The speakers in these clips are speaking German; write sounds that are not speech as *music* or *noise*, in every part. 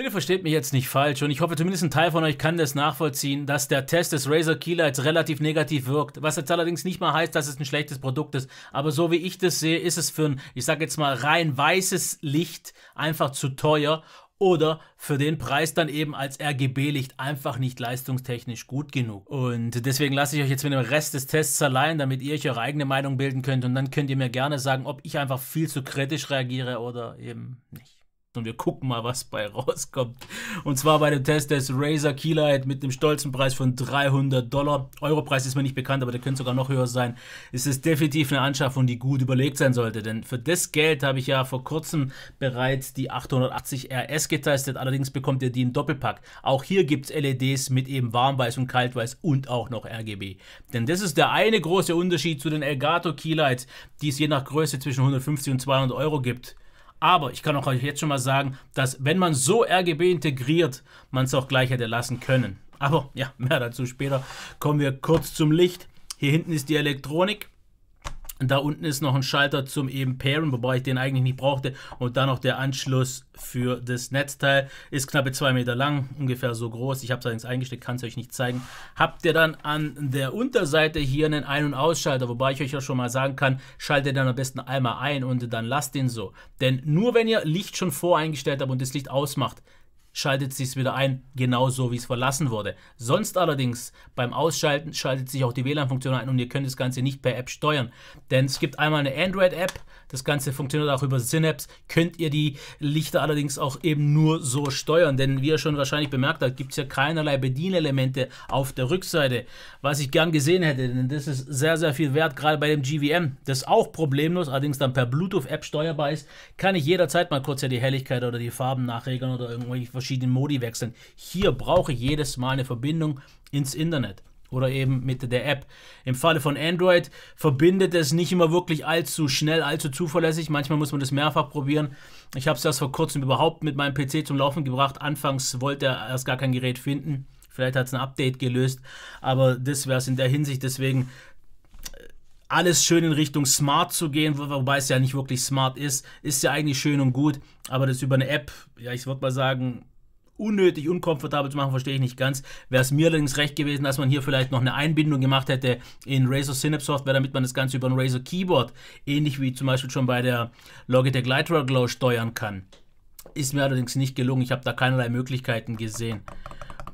Bitte versteht mich jetzt nicht falsch und ich hoffe zumindest ein Teil von euch kann das nachvollziehen, dass der Test des Razer Keylights relativ negativ wirkt, was jetzt allerdings nicht mal heißt, dass es ein schlechtes Produkt ist, aber so wie ich das sehe, ist es für ein, ich sag jetzt mal rein weißes Licht einfach zu teuer oder für den Preis dann eben als RGB-Licht einfach nicht leistungstechnisch gut genug. Und deswegen lasse ich euch jetzt mit dem Rest des Tests allein, damit ihr euch eure eigene Meinung bilden könnt und dann könnt ihr mir gerne sagen, ob ich einfach viel zu kritisch reagiere oder eben nicht und wir gucken mal, was bei rauskommt. Und zwar bei dem Test des Razer Keylight mit dem stolzen Preis von 300 Dollar. Europreis ist mir nicht bekannt, aber der könnte sogar noch höher sein. Es ist definitiv eine Anschaffung, die gut überlegt sein sollte, denn für das Geld habe ich ja vor kurzem bereits die 880 RS getestet. Allerdings bekommt ihr die im Doppelpack. Auch hier gibt es LEDs mit eben warmweiß und kaltweiß und auch noch RGB. Denn das ist der eine große Unterschied zu den Elgato Keylights, die es je nach Größe zwischen 150 und 200 Euro gibt. Aber ich kann auch euch jetzt schon mal sagen, dass wenn man so RGB integriert, man es auch gleich hätte lassen können. Aber ja, mehr dazu später. Kommen wir kurz zum Licht. Hier hinten ist die Elektronik. Da unten ist noch ein Schalter zum eben Pairen, wobei ich den eigentlich nicht brauchte. Und dann noch der Anschluss für das Netzteil. Ist knappe 2 Meter lang, ungefähr so groß. Ich habe es allerdings eingesteckt, kann es euch nicht zeigen. Habt ihr dann an der Unterseite hier einen Ein- und Ausschalter, wobei ich euch ja schon mal sagen kann, schaltet dann am besten einmal ein und dann lasst den so. Denn nur wenn ihr Licht schon voreingestellt habt und das Licht ausmacht, schaltet sich es wieder ein, genauso wie es verlassen wurde. Sonst allerdings beim Ausschalten schaltet sich auch die WLAN-Funktion ein und ihr könnt das Ganze nicht per App steuern. Denn es gibt einmal eine Android-App, das Ganze funktioniert auch über Synapse, könnt ihr die Lichter allerdings auch eben nur so steuern. Denn wie ihr schon wahrscheinlich bemerkt habt, gibt es ja keinerlei Bedienelemente auf der Rückseite. Was ich gern gesehen hätte, denn das ist sehr, sehr viel wert, gerade bei dem GVM, das auch problemlos, allerdings dann per Bluetooth-App steuerbar ist, kann ich jederzeit mal kurz ja die Helligkeit oder die Farben nachregeln oder irgendwelche verschiedenen Modi wechseln. Hier brauche ich jedes Mal eine Verbindung ins Internet oder eben mit der App. Im Falle von Android verbindet es nicht immer wirklich allzu schnell, allzu zuverlässig. Manchmal muss man das mehrfach probieren. Ich habe es erst vor kurzem überhaupt mit meinem PC zum Laufen gebracht. Anfangs wollte er erst gar kein Gerät finden. Vielleicht hat es ein Update gelöst, aber das wäre es in der Hinsicht. Deswegen äh, alles schön in Richtung Smart zu gehen, wobei es ja nicht wirklich smart ist, ist ja eigentlich schön und gut, aber das über eine App, ja, ich würde mal sagen, unnötig unkomfortabel zu machen, verstehe ich nicht ganz. Wäre es mir allerdings recht gewesen, dass man hier vielleicht noch eine Einbindung gemacht hätte in Razer Synapse Software, damit man das Ganze über ein Razer Keyboard, ähnlich wie zum Beispiel schon bei der Logitech Lightroom Glow steuern kann. Ist mir allerdings nicht gelungen. Ich habe da keinerlei Möglichkeiten gesehen.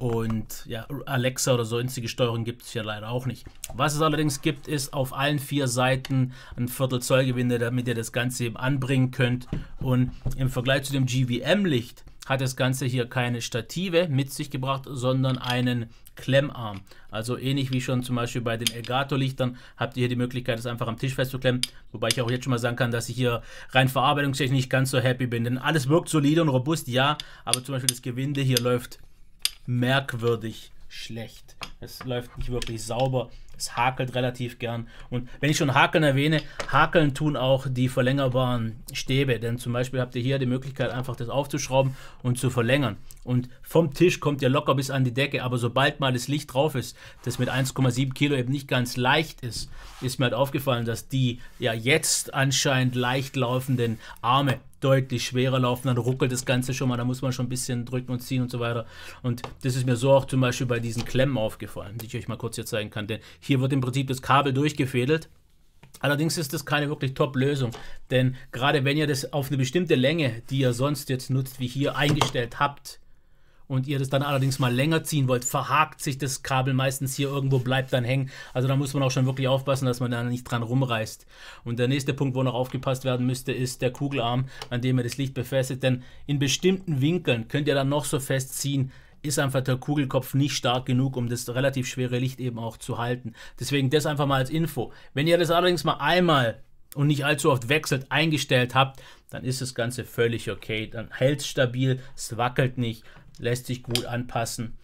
Und ja, Alexa oder sonstige Steuerung gibt es ja leider auch nicht. Was es allerdings gibt, ist auf allen vier Seiten ein Viertel Zoll Gewinde, damit ihr das Ganze eben anbringen könnt. Und im Vergleich zu dem GVM-Licht hat das Ganze hier keine Stative mit sich gebracht, sondern einen Klemmarm. Also ähnlich wie schon zum Beispiel bei den Elgato-Lichtern habt ihr hier die Möglichkeit, das einfach am Tisch festzuklemmen. Wobei ich auch jetzt schon mal sagen kann, dass ich hier rein verarbeitungstechnisch nicht ganz so happy bin. Denn alles wirkt solide und robust, ja, aber zum Beispiel das Gewinde hier läuft merkwürdig schlecht. Es läuft nicht wirklich sauber. Es hakelt relativ gern. Und wenn ich schon Hakeln erwähne, Hakeln tun auch die verlängerbaren Stäbe. Denn zum Beispiel habt ihr hier die Möglichkeit, einfach das aufzuschrauben und zu verlängern. Und vom Tisch kommt ihr locker bis an die Decke. Aber sobald mal das Licht drauf ist, das mit 1,7 Kilo eben nicht ganz leicht ist, ist mir halt aufgefallen, dass die ja jetzt anscheinend leicht laufenden Arme deutlich schwerer laufen, dann ruckelt das Ganze schon mal, da muss man schon ein bisschen drücken und ziehen und so weiter. Und das ist mir so auch zum Beispiel bei diesen Klemmen aufgefallen, die ich euch mal kurz hier zeigen kann. Denn hier wird im Prinzip das Kabel durchgefädelt. Allerdings ist das keine wirklich Top-Lösung, denn gerade wenn ihr das auf eine bestimmte Länge, die ihr sonst jetzt nutzt, wie hier eingestellt habt, und ihr das dann allerdings mal länger ziehen wollt, verhakt sich das Kabel meistens hier irgendwo, bleibt dann hängen. Also da muss man auch schon wirklich aufpassen, dass man da nicht dran rumreißt. Und der nächste Punkt, wo noch aufgepasst werden müsste, ist der Kugelarm, an dem ihr das Licht befestigt. Denn in bestimmten Winkeln könnt ihr dann noch so festziehen, ist einfach der Kugelkopf nicht stark genug, um das relativ schwere Licht eben auch zu halten. Deswegen das einfach mal als Info. Wenn ihr das allerdings mal einmal und nicht allzu oft wechselt, eingestellt habt, dann ist das Ganze völlig okay. Dann hält es stabil, es wackelt nicht lässt sich gut anpassen.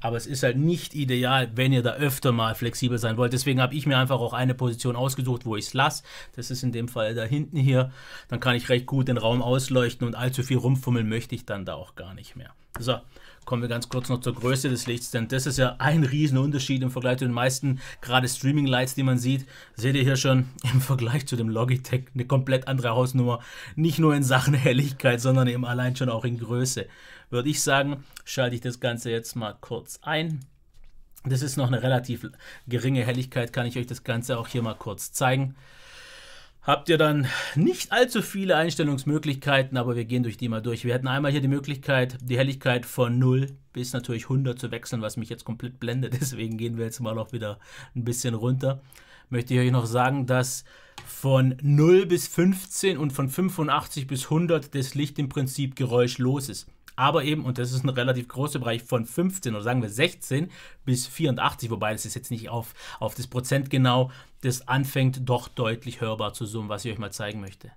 Aber es ist halt nicht ideal, wenn ihr da öfter mal flexibel sein wollt. Deswegen habe ich mir einfach auch eine Position ausgesucht, wo ich es lasse. Das ist in dem Fall da hinten hier. Dann kann ich recht gut den Raum ausleuchten und allzu viel rumfummeln möchte ich dann da auch gar nicht mehr. So, Kommen wir ganz kurz noch zur Größe des Lichts, denn das ist ja ein Riesenunterschied im Vergleich zu den meisten, gerade Streaming-Lights, die man sieht. Seht ihr hier schon *laughs* im Vergleich zu dem Logitech eine komplett andere Hausnummer. Nicht nur in Sachen *laughs* Helligkeit, sondern eben allein schon auch in Größe. Würde ich sagen, schalte ich das Ganze jetzt mal kurz ein. Das ist noch eine relativ geringe Helligkeit, kann ich euch das Ganze auch hier mal kurz zeigen habt ihr dann nicht allzu viele Einstellungsmöglichkeiten, aber wir gehen durch die mal durch. Wir hatten einmal hier die Möglichkeit, die Helligkeit von 0 bis natürlich 100 zu wechseln, was mich jetzt komplett blendet. *laughs* Deswegen gehen wir jetzt mal auch wieder ein bisschen runter. Möchte ich euch noch sagen, dass von 0 bis 15 und von 85 bis 100 das Licht im Prinzip geräuschlos ist aber eben, und das ist ein relativ großer Bereich von 15 oder sagen wir 16 bis 84, wobei das ist jetzt nicht auf, auf das Prozent genau, das anfängt doch deutlich hörbar zu summen, was ich euch mal zeigen möchte.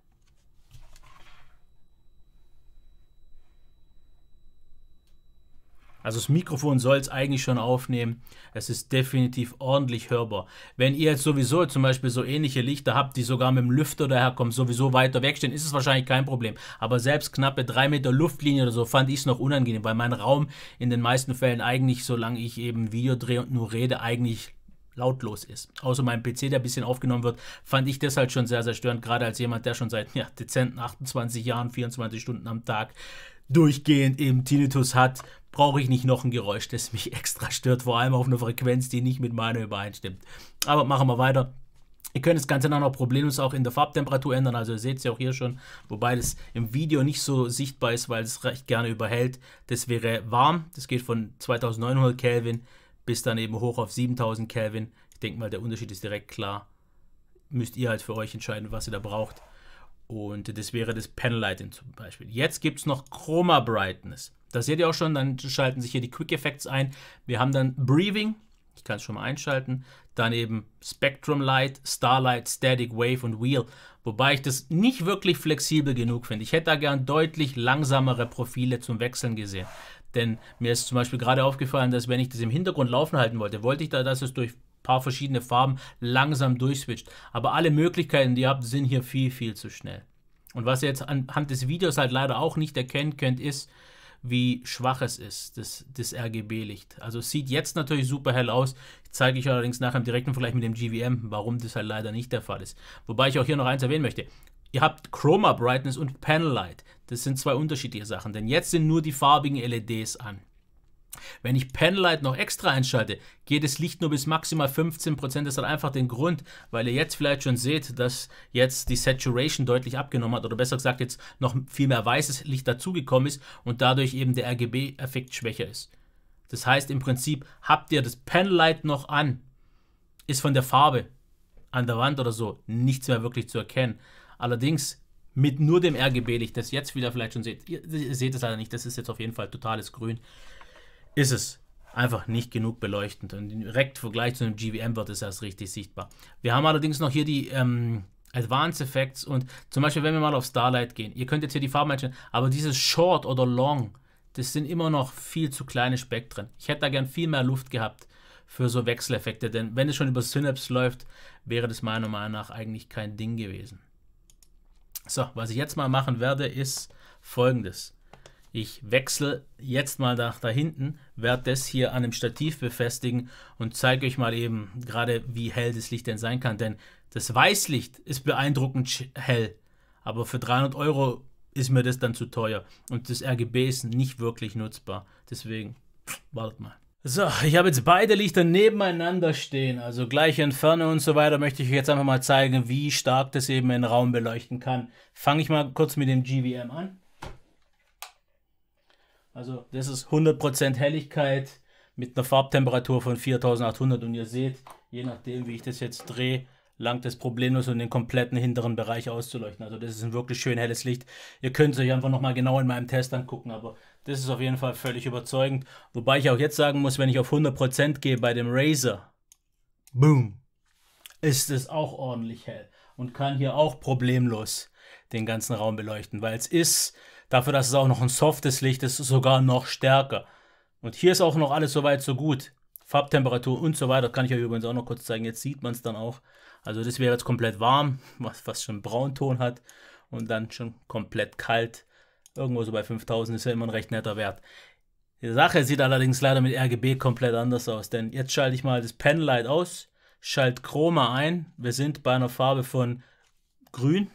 Also das Mikrofon soll es eigentlich schon aufnehmen. Es ist definitiv ordentlich hörbar. Wenn ihr jetzt sowieso zum Beispiel so ähnliche Lichter habt, die sogar mit dem Lüfter daherkommen, sowieso weiter wegstehen, ist es wahrscheinlich kein Problem. Aber selbst knappe 3 Meter Luftlinie oder so fand ich es noch unangenehm, weil mein Raum in den meisten Fällen eigentlich, solange ich eben Video drehe und nur rede, eigentlich lautlos ist. Außer meinem PC, der ein bisschen aufgenommen wird, fand ich das halt schon sehr, sehr störend, gerade als jemand, der schon seit ja, dezenten 28 Jahren, 24 Stunden am Tag durchgehend im Tinnitus hat, brauche ich nicht noch ein Geräusch, das mich *laughs* extra stört, vor allem auf einer Frequenz, die nicht mit meiner übereinstimmt. Aber machen wir weiter. Ihr könnt das Ganze dann auch problemlos auch in der Farbtemperatur ändern, also ihr seht es ja auch hier schon, wobei das im Video nicht so sichtbar ist, weil es recht gerne überhält. Das wäre warm, das geht von 2900 Kelvin bis dann eben hoch auf 7000 Kelvin. Ich denke mal, der Unterschied ist direkt klar. Müsst ihr halt für euch entscheiden, was ihr da braucht. Und das wäre das Panel Lighting zum Beispiel. Jetzt gibt es noch Chroma Brightness. Das seht ihr auch schon, dann schalten sich hier die Quick Effects ein. Wir haben dann Breathing, ich kann es schon mal einschalten. Dann eben Spectrum Light, Starlight, Static Wave und Wheel. Wobei ich das nicht wirklich flexibel genug finde. Ich hätte da gern deutlich langsamere Profile zum Wechseln gesehen. Denn mir ist zum Beispiel gerade aufgefallen, dass wenn ich das im Hintergrund laufen halten wollte, wollte ich da, dass es durch ein paar verschiedene Farben langsam durchswitcht. Aber alle Möglichkeiten, die ihr habt, sind hier viel, viel zu schnell. Und was ihr jetzt anhand des Videos halt leider auch nicht erkennen könnt, ist, wie schwach es ist, das, das RGB-Licht. Also es sieht jetzt natürlich super hell aus, zeige ich allerdings nachher im direkten Vergleich mit dem GVM, warum das halt leider nicht der Fall ist. Wobei ich auch hier noch eins erwähnen möchte ihr habt Chroma Brightness und Panel Light. Das sind zwei unterschiedliche Sachen, denn jetzt sind nur die farbigen LEDs an. Wenn ich Panel Light noch extra einschalte, geht das Licht nur bis maximal 15%. Das hat einfach den Grund, weil ihr jetzt vielleicht schon seht, dass jetzt die Saturation deutlich abgenommen hat oder besser gesagt jetzt noch viel mehr weißes Licht dazugekommen ist und dadurch eben der RGB-Effekt schwächer ist. Das heißt im Prinzip, habt ihr das Panel Light noch an, ist von der Farbe an der Wand oder so nichts mehr wirklich zu erkennen. Allerdings mit nur dem RGB-Licht, das jetzt wieder vielleicht schon seht, ihr, seht es leider nicht, das ist jetzt auf jeden Fall totales Grün, ist es einfach nicht genug beleuchtend. Und direkt im Vergleich zu einem GVM wird es erst richtig sichtbar. Wir haben allerdings noch hier die ähm, Advanced Effects und zum Beispiel, wenn wir mal auf Starlight gehen, ihr könnt jetzt hier die Farben einstellen, aber dieses Short oder Long, das sind immer noch viel zu kleine Spektren. Ich hätte da gern viel mehr Luft gehabt für so Wechseleffekte, denn wenn es schon über Synapse läuft, wäre das meiner Meinung nach eigentlich kein Ding gewesen. So, was ich jetzt mal machen werde, ist folgendes. Ich wechsle jetzt mal nach da hinten, werde das hier an einem Stativ befestigen und zeige euch mal eben gerade, wie hell das Licht denn sein kann. Denn das Weißlicht ist beeindruckend hell, aber für 300 Euro ist mir das dann zu teuer und das RGB ist nicht wirklich nutzbar. Deswegen, wartet mal. So, ich habe jetzt beide Lichter nebeneinander stehen, also gleiche Entfernung und so weiter, möchte ich euch jetzt einfach mal zeigen, wie stark das eben einen Raum beleuchten kann. Fange ich mal kurz mit dem GVM an. Also das ist 100% Helligkeit mit einer Farbtemperatur von 4800 und ihr seht, je nachdem wie ich das jetzt drehe, langt es problemlos, um den kompletten hinteren Bereich auszuleuchten. Also das ist ein wirklich schön helles Licht. Ihr könnt es euch einfach nochmal genau in meinem Test angucken, aber das ist auf jeden Fall völlig überzeugend. Wobei ich auch jetzt sagen muss, wenn ich auf 100% gehe bei dem Razer, boom, ist es auch ordentlich hell und kann hier auch problemlos den ganzen Raum beleuchten, weil es ist, dafür, dass es auch noch ein softes Licht ist, sogar noch stärker. Und hier ist auch noch alles soweit so gut. Farbtemperatur und so weiter, kann ich euch übrigens auch noch kurz zeigen. Jetzt sieht man es dann auch. Also das wäre jetzt komplett warm, was, was schon Braunton hat und dann schon komplett kalt. Irgendwo so bei 5000 ist ja immer ein recht netter Wert. Die Sache sieht allerdings leider mit RGB komplett anders aus, denn jetzt schalte ich mal das Panel Light aus, schalte Chroma ein. Wir sind bei einer Farbe von grün.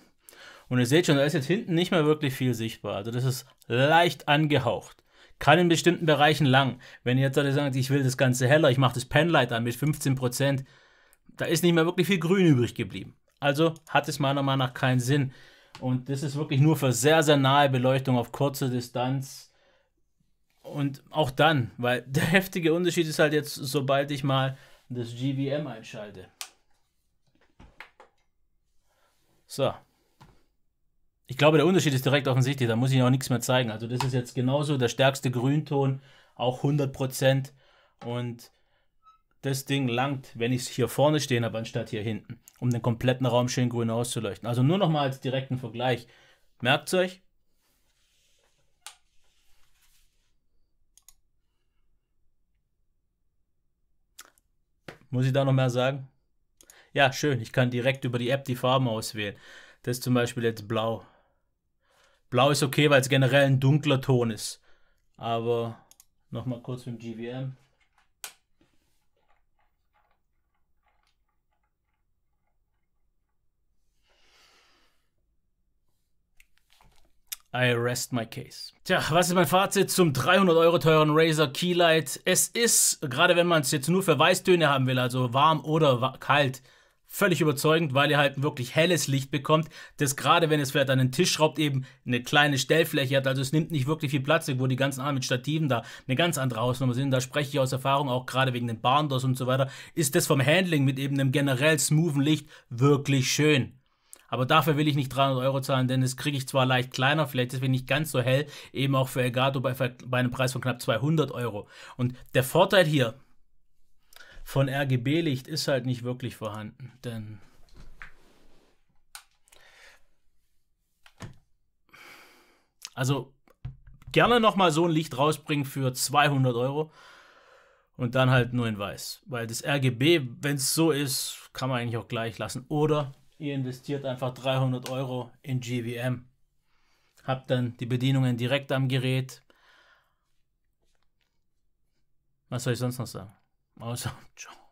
Und ihr seht schon, da ist jetzt hinten nicht mehr wirklich viel sichtbar. Also das ist leicht angehaucht. Kann in bestimmten Bereichen lang. Wenn ihr jetzt sagt, ich will das Ganze heller, ich mache das Penlight an mit 15%, da ist nicht mehr wirklich viel Grün übrig geblieben. Also hat es meiner Meinung nach keinen Sinn, und das ist wirklich nur für sehr, sehr nahe Beleuchtung auf kurze Distanz. Und auch dann, weil *laughs* der heftige Unterschied ist halt jetzt, sobald ich mal das GVM einschalte. So. Ich glaube, der Unterschied ist direkt offensichtlich, da muss ich auch nichts mehr zeigen. Also das ist jetzt genauso der stärkste Grünton, auch 100%. Und das Ding langt, wenn ich es hier vorne stehen habe, anstatt hier hinten, um den kompletten Raum schön grün auszuleuchten. Also nur nochmal als direkten Vergleich. Merkt euch. Muss ich da noch mehr sagen? Ja, schön. Ich kann direkt über die App die Farben auswählen. Das ist zum Beispiel jetzt blau. Blau ist okay, weil es generell ein dunkler Ton ist. Aber nochmal kurz mit dem GVM. I rest my case. Tja, was ist mein Fazit zum 300 Euro teuren Razer Keylight? Es ist, gerade wenn man es jetzt nur für Weißtöne haben will, also warm oder wa kalt, völlig überzeugend, weil ihr halt ein wirklich helles Licht bekommt, das gerade wenn es vielleicht an den Tisch schraubt, eben eine kleine Stellfläche hat. Also es nimmt nicht wirklich viel Platz, wo die ganzen Arme mit Stativen da eine ganz andere Ausnahme sind. Da spreche ich aus Erfahrung, auch gerade wegen den Barndos und so weiter, ist das vom Handling mit eben einem generell smoothen Licht wirklich schön. Aber dafür will ich nicht 300 Euro zahlen, denn das kriege ich zwar leicht kleiner, vielleicht deswegen nicht ganz so hell, eben auch für Elgato bei, bei einem Preis von knapp 200 Euro. Und der Vorteil hier von RGB-Licht ist halt nicht wirklich vorhanden, denn Also gerne nochmal so ein Licht rausbringen für 200 Euro und dann halt nur in weiß. Weil das RGB, wenn es so ist, kann man eigentlich auch gleich lassen. Oder ihr investiert einfach 300 Euro in GVM. Habt dann die Bedienungen direkt am Gerät. Was soll ich sonst noch sagen? Also, *laughs* ciao.